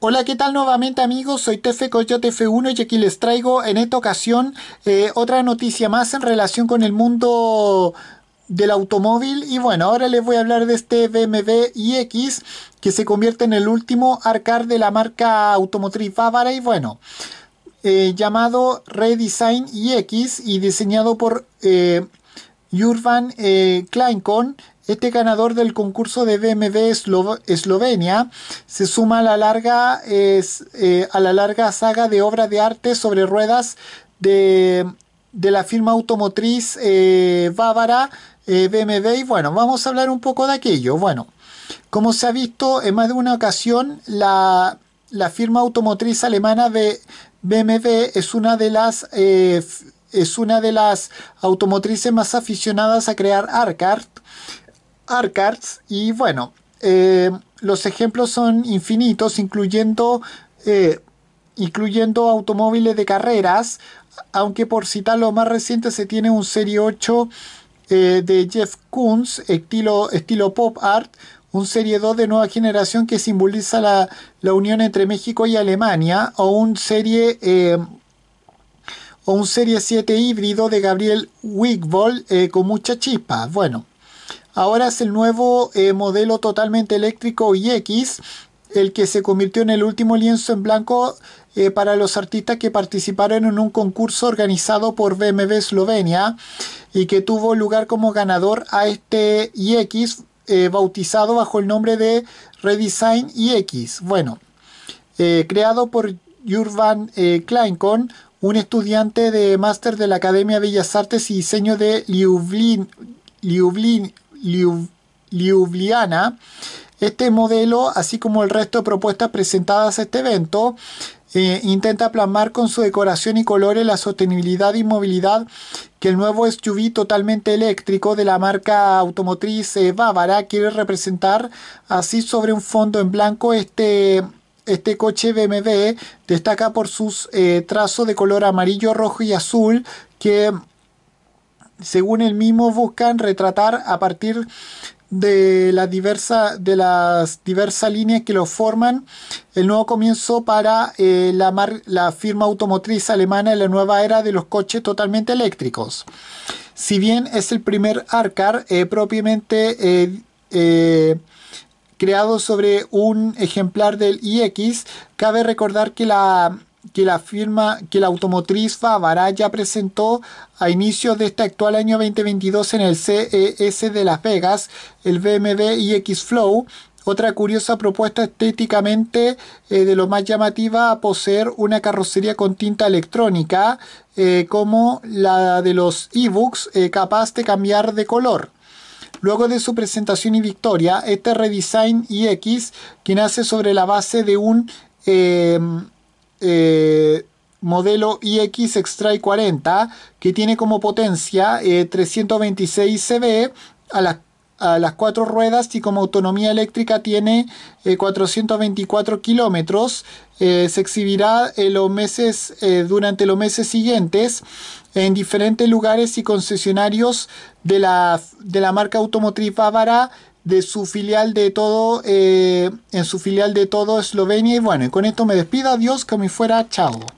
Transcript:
Hola, ¿qué tal nuevamente amigos? Soy Tefe Coyote F1 y aquí les traigo en esta ocasión eh, otra noticia más en relación con el mundo del automóvil y bueno, ahora les voy a hablar de este BMW iX que se convierte en el último arcar de la marca automotriz bávara y bueno, eh, llamado Redesign iX y diseñado por eh, Urban eh, Kleinkon este ganador del concurso de BMW Eslovenia se suma a la, larga, eh, a la larga saga de obras de arte sobre ruedas de, la firma automotriz eh, bávara eh, BMW. Y bueno, vamos a hablar un poco de aquello. Bueno, como se ha visto en más de una ocasión, la, firma automotriz alemana de BMW es una de las es una de las automotrices más aficionadas a crear arcart y bueno, eh, los ejemplos son infinitos, incluyendo, eh, incluyendo automóviles de carreras, aunque por citar lo más reciente se tiene un Serie 8 eh, de Jeff Koons, estilo, estilo pop art, un Serie 2 de nueva generación que simboliza la, la unión entre México y Alemania, o un Serie... o un Serie 7 híbrido de Gabriel Wigbold con mucha chispa. Bueno, Ahora es el nuevo eh, modelo totalmente eléctrico IX, el que se convirtió en el último lienzo en blanco eh, para los artistas que participaron en un concurso organizado por BMW Slovenia. y que tuvo lugar como ganador a este IX eh, bautizado bajo el nombre de Redesign IX. Bueno, creado por Jurvan Kleinkon, un estudiante de máster de la Academia de Bellas Artes y Diseño de Ljubljana Ljubljana. Este modelo, así como el resto de propuestas presentadas a este evento, eh, intenta plasmar con su decoración y colores la sostenibilidad y movilidad que el nuevo SUV totalmente eléctrico de la marca automotriz eh, Bávara quiere representar. Así sobre un fondo en blanco este, este coche BMW destaca por sus eh, trazos de color amarillo, rojo y azul que según el mismo, buscan retratar a partir de, de las diversas líneas que lo forman el nuevo comienzo para eh, la, la firma automotriz alemana en la nueva era de los coches totalmente eléctricos. Si bien es el primer ARCAR eh, propiamente eh, creado sobre un ejemplar del iX, cabe recordar que la que la firma que la automotriz Favara ya presentó a inicios de este actual año 2022 en el CES de Las Vegas, el BMW iX Flow. Otra curiosa propuesta estéticamente eh, de lo más llamativa a poseer una carrocería con tinta electrónica eh, como la de los e-books, eh, capaz de cambiar de color. Luego de su presentación y victoria, este redesign iX, que nace sobre la base de un eh, modelo iX Extrae 40 que tiene como potencia 326 eh, CV a las a cuatro ruedas y como autonomía eléctrica tiene 424 eh, kilómetros. se exhibirá los meses, durante los meses siguientes en diferentes lugares y concesionarios de la, de la marca automotriz bávara de su filial de todo, eh, en su filial de todo Eslovenia. Y bueno, y con esto me despido, adiós, que me fuera, chao.